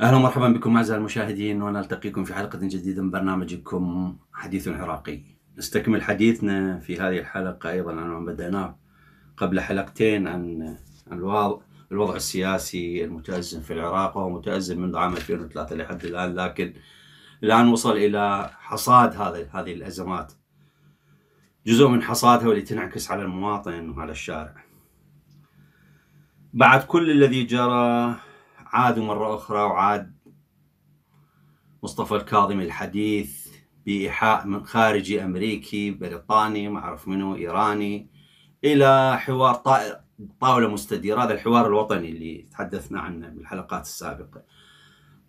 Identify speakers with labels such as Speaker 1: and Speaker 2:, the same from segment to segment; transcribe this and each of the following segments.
Speaker 1: اهلا ومرحبا بكم اعزائي المشاهدين ونلتقيكم في حلقه جديده من برنامجكم حديث عراقي. نستكمل حديثنا في هذه الحلقه ايضا عن ما بداناه قبل حلقتين عن الوضع الوضع السياسي المتازم في العراق وهو متازم منذ عام 2003 لحد الان لكن الان وصل الى حصاد هذا هذه الازمات. جزء من حصادها واللي تنعكس على المواطن وعلى الشارع. بعد كل الذي جرى عادوا مرة أخرى وعاد مصطفى الكاظمي الحديث بإيحاء من خارجي أمريكي بريطاني ما أعرف منو إيراني إلى حوار طاولة مستديرة هذا الحوار الوطني اللي تحدثنا عنه بالحلقات السابقة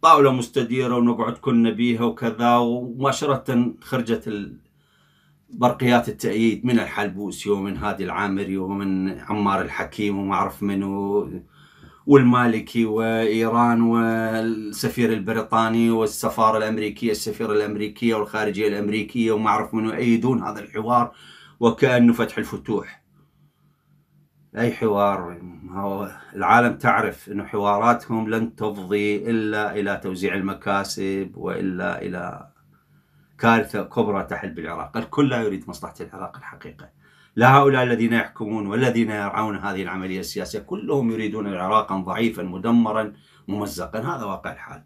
Speaker 1: طاولة مستديرة ونقعد كلنا بيها وكذا ومباشرة خرجت برقيات التأييد من الحلبوسي ومن هادي العامري ومن عمار الحكيم وما أعرف منو والمالكي وايران والسفير البريطاني والسفاره الامريكيه السفيره الامريكيه والخارجيه الامريكيه وما اعرف من يؤيدون هذا الحوار وكانه فتح الفتوح اي حوار هو العالم تعرف انه حواراتهم لن تفضي الا الى توزيع المكاسب والا الى كارثه كبرى تحل بالعراق، الكل لا يريد مصلحه العراق الحقيقه. لا هؤلاء الذين يحكمون والذين يرعون هذه العملية السياسية كلهم يريدون العراق ضعيفا مدمرا ممزقا هذا واقع الحال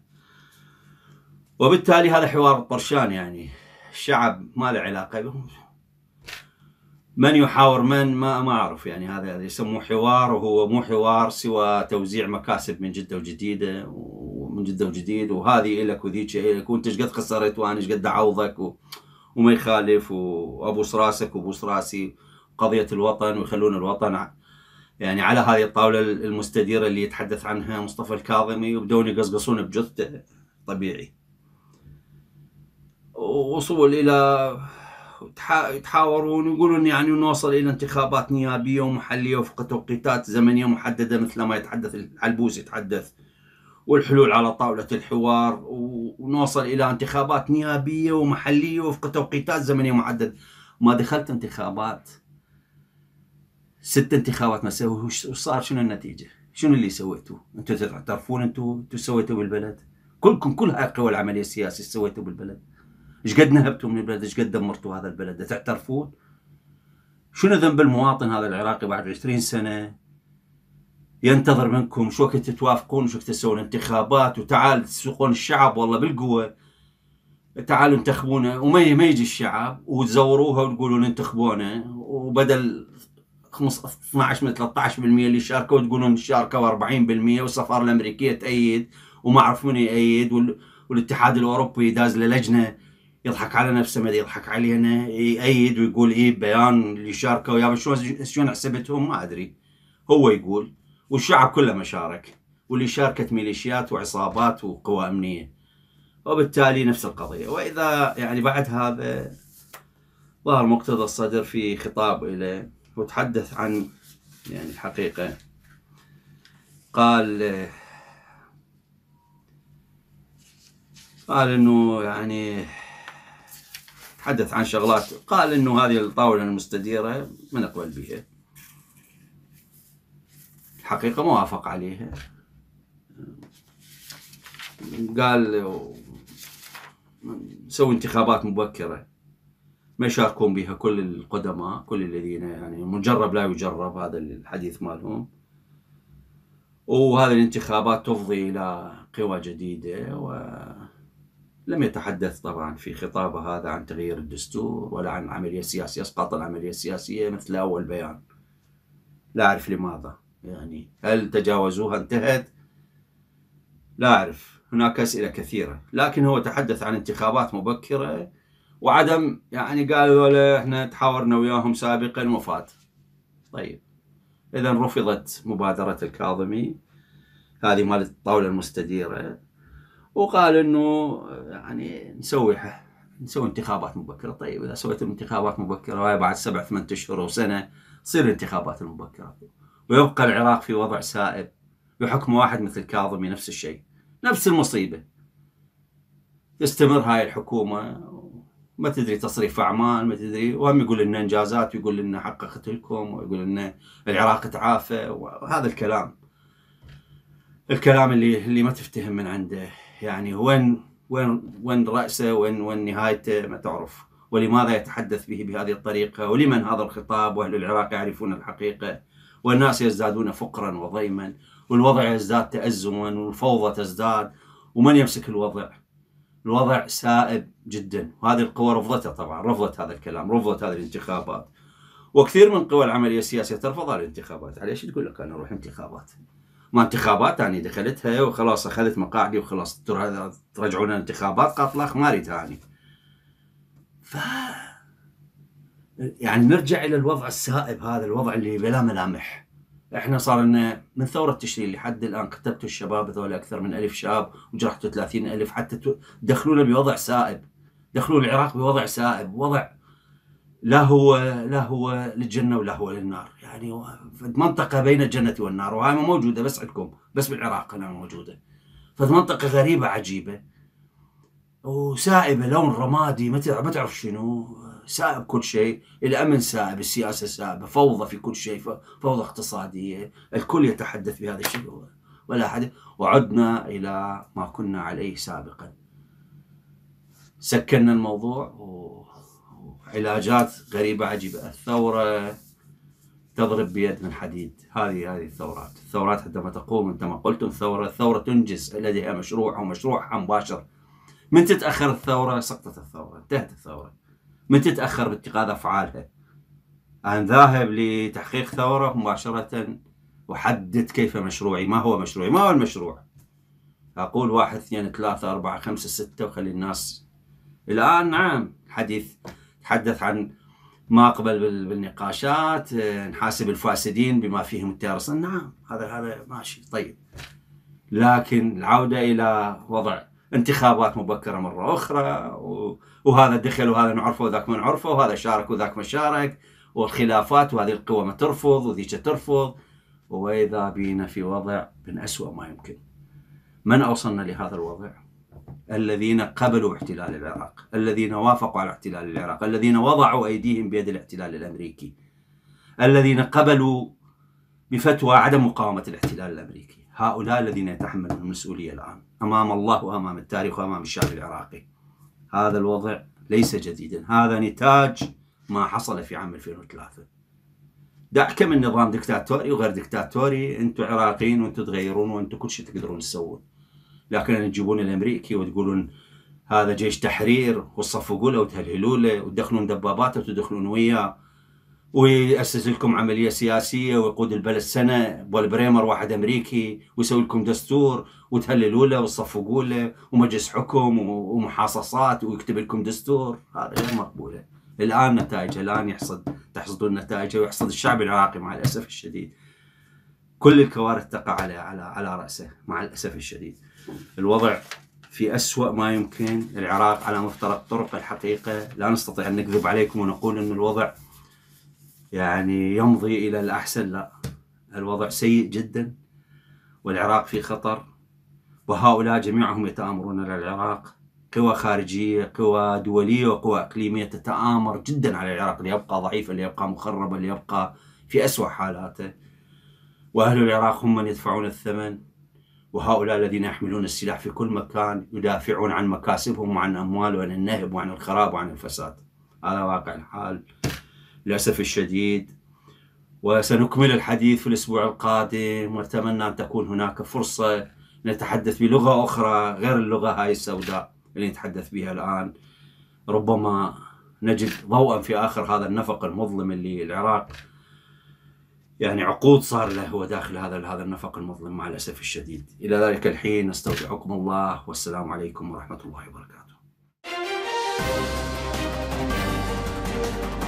Speaker 1: وبالتالي هذا حوار طرشان يعني الشعب ما له علاقة بهم من يحاور من ما ما اعرف يعني هذا يسموه حوار وهو مو حوار سوى توزيع مكاسب من جده وجديده ومن جده وجديد وهذه الك وذيك الك وانت ايش قد خسرت وانا ايش قد اعوضك وما يخالف وابوس راسك وابوس راسي قضيه الوطن ويخلون الوطن يعني على هذه الطاوله المستديره اللي يتحدث عنها مصطفى الكاظمي وبدون يقصقصون بجثته طبيعي. وصول الى يتحاورون ويقولون يعني نوصل الى انتخابات نيابيه ومحليه وفق توقيتات زمنيه محدده مثل ما يتحدث العلبوس يتحدث والحلول على طاوله الحوار ونوصل الى انتخابات نيابيه ومحليه وفق توقيتات زمنيه محدده ما دخلت انتخابات ست انتخابات ما سووا وش صار شنو النتيجه؟ شنو اللي سويتوه؟ انتم تعرفون انتم انتم سويتوا بالبلد؟ كلكم كل هاي القوى العمليه السياسيه ايش سويتوا بالبلد؟ ايش قد نهبتوا من البلد؟ ايش قد دمرتوا هذا البلد؟ تعترفون؟ شنو ذنب المواطن هذا العراقي بعد 20 سنه ينتظر منكم شو وقت تتوافقون وشو وقت تسوون انتخابات وتعال تسوقون الشعب والله بالقوه تعالوا انتخبونه وما يجي الشعب وتزوروها وتقولون انتخبونه وبدل 12 من 13% اللي شاركوا تقولون شاركوا 40% والسفاره الامريكيه تأيد وما اعرف من يأيد والاتحاد الاوروبي داز للجنه يضحك على نفسه ما يضحك علينا يأيد ويقول اي بيان اللي شاركوا يابا شلون شلون حسبتهم ما ادري هو يقول والشعب كله ما شارك واللي شاركت ميليشيات وعصابات وقوى امنيه وبالتالي نفس القضيه واذا يعني بعد هذا ظهر مقتضى الصدر في خطاب اليه وتحدث عن يعني الحقيقة قال قال انه يعني تحدث عن شغلات قال انه هذه الطاوله المستديره ما نقبل بها الحقيقه ما وافق عليها قال سوي انتخابات مبكره ما يشاركون بها كل القدماء كل الذين يعني مجرب لا يجرب هذا الحديث مالهم وهذه الانتخابات تفضي إلى قوى جديدة ولم يتحدث طبعا في خطابه هذا عن تغيير الدستور ولا عن عملية سياسية إسقاط العملية السياسية مثل أول بيان لا أعرف لماذا يعني هل تجاوزوها انتهت لا أعرف هناك أسئلة كثيرة لكن هو تحدث عن انتخابات مبكرة وعدم يعني قالوا له احنا تحاورنا وياهم سابقا وفات طيب اذا رفضت مبادره الكاظمي هذه مال الطاوله المستديره وقال انه يعني نسوي نسوي انتخابات مبكره طيب اذا سويت انتخابات مبكره وهي بعد سبع ثمان اشهر او سنه تصير الانتخابات المبكره ويبقى العراق في وضع سائب بحكم واحد مثل كاظمي نفس الشيء نفس المصيبه تستمر هاي الحكومه ما تدري تصريف اعمال ما تدري وهم يقول لنا انجازات ويقول لنا حققت لكم ويقول لنا العراق تعافى وهذا الكلام الكلام اللي اللي ما تفتهم من عنده يعني وين وين وين راسه وين وين نهايته ما تعرف ولماذا يتحدث به بهذه الطريقه ولمن هذا الخطاب واهل العراق يعرفون الحقيقه والناس يزدادون فقرا وضيما والوضع يزداد تازما والفوضى تزداد ومن يمسك الوضع الوضع سائب جدا وهذه القوى رفضتها طبعا رفضت هذا الكلام رفضت هذه الانتخابات وكثير من قوى العمليه السياسيه ترفض هذه الانتخابات على ايش تقول لك انا اروح انتخابات ما انتخابات يعني دخلتها وخلاص اخذت مقاعدي وخلاص ترجعون انتخابات قاطلاخ ما اريدها يعني ف يعني نرجع الى الوضع السائب هذا الوضع اللي بلا ملامح احنا صار لنا من ثوره تشرين لحد الان كتبتوا الشباب هذول اكثر من ألف شاب وجرحتوا ألف حتى دخلونا بوضع سائب دخلوا العراق بوضع سائب وضع لا هو لا هو للجنه ولا هو للنار يعني منطقه بين الجنه والنار وهاي ما موجوده بس عندكم بس بالعراق انا موجوده فمنطقه غريبه عجيبه وسائبه لون رمادي ما تعرف شنو سائب كل شيء الأمن سائب السياسة سائبة فوضى في كل شيء فوضى اقتصادية الكل يتحدث بهذا الشيء ولا أحد وعدنا إلى ما كنا عليه سابقا سكننا الموضوع وعلاجات غريبة عجيبة الثورة تضرب بيد من حديد هذه هذه الثورات الثورات عندما تقوم عندما قلتم ثورة الثورة تنجز لديها مشروع أو مباشر من تتأخر الثورة سقطت الثورة انتهت الثورة من تتاخر باتخاذ افعالها انا ذاهب لتحقيق ثوره مباشره احدد كيف مشروعي ما هو مشروعي ما هو المشروع اقول واحد اثنين ثلاثة أربعة خمسة ستة وخلي الناس الآن نعم حديث تحدث عن ما قبل بالنقاشات نحاسب الفاسدين بما فيهم التيارسن نعم هذا هذا ماشي طيب لكن العودة إلى وضع انتخابات مبكره مره اخرى وهذا دخل وهذا نعرفه وذاك ما نعرفه وهذا شارك وذاك ما شارك والخلافات وهذه القوى ما ترفض وذيك ترفض واذا بينا في وضع من اسوء ما يمكن. من اوصلنا لهذا الوضع؟ الذين قبلوا احتلال العراق، الذين وافقوا على احتلال العراق، الذين وضعوا ايديهم بيد الاحتلال الامريكي. الذين قبلوا بفتوى عدم مقاومه الاحتلال الامريكي. هؤلاء الذين يتحملون المسؤولية الآن أمام الله وأمام التاريخ وأمام الشعب العراقي هذا الوضع ليس جديدا هذا نتاج ما حصل في عام 2003 دعك من نظام دكتاتوري وغير دكتاتوري انتم عراقيين وانتم تغيرون وانتم كل شيء تقدرون تسوون لكن تجيبون الامريكي وتقولون هذا جيش تحرير وتصفقوا له وتهلهلوا له وتدخلون دبابات وتدخلون وياه ويأسس لكم عملية سياسية ويقود البلد سنة بولبريمر واحد أمريكي ويسوي لكم دستور وتهللوا له وتصفقوا له ومجلس حكم ومحاصصات ويكتب لكم دستور هذا غير مقبولة الآن نتائجها الآن يحصد تحصدون نتائجها ويحصد الشعب العراقي مع الأسف الشديد كل الكوارث تقع على على على رأسه مع الأسف الشديد الوضع في أسوأ ما يمكن العراق على مفترق طرق الحقيقة لا نستطيع أن نكذب عليكم ونقول أن الوضع يعني يمضي إلى الأحسن لا الوضع سيء جدا والعراق في خطر وهؤلاء جميعهم يتآمرون على العراق قوى خارجية قوى دولية وقوى إقليمية تتآمر جدا على العراق ليبقى ضعيفا ليبقى مخربا ليبقى في أسوأ حالاته وأهل العراق هم من يدفعون الثمن وهؤلاء الذين يحملون السلاح في كل مكان يدافعون عن مكاسبهم وعن أموالهم وعن النهب وعن الخراب وعن الفساد هذا واقع الحال للأسف الشديد وسنكمل الحديث في الأسبوع القادم ونتمنى أن تكون هناك فرصة نتحدث بلغة أخرى غير اللغة هاي السوداء اللي نتحدث بها الآن ربما نجد ضوءا في آخر هذا النفق المظلم اللي العراق يعني عقود صار له هو داخل هذا هذا النفق المظلم مع الاسف الشديد الى ذلك الحين استودعكم الله والسلام عليكم ورحمه الله وبركاته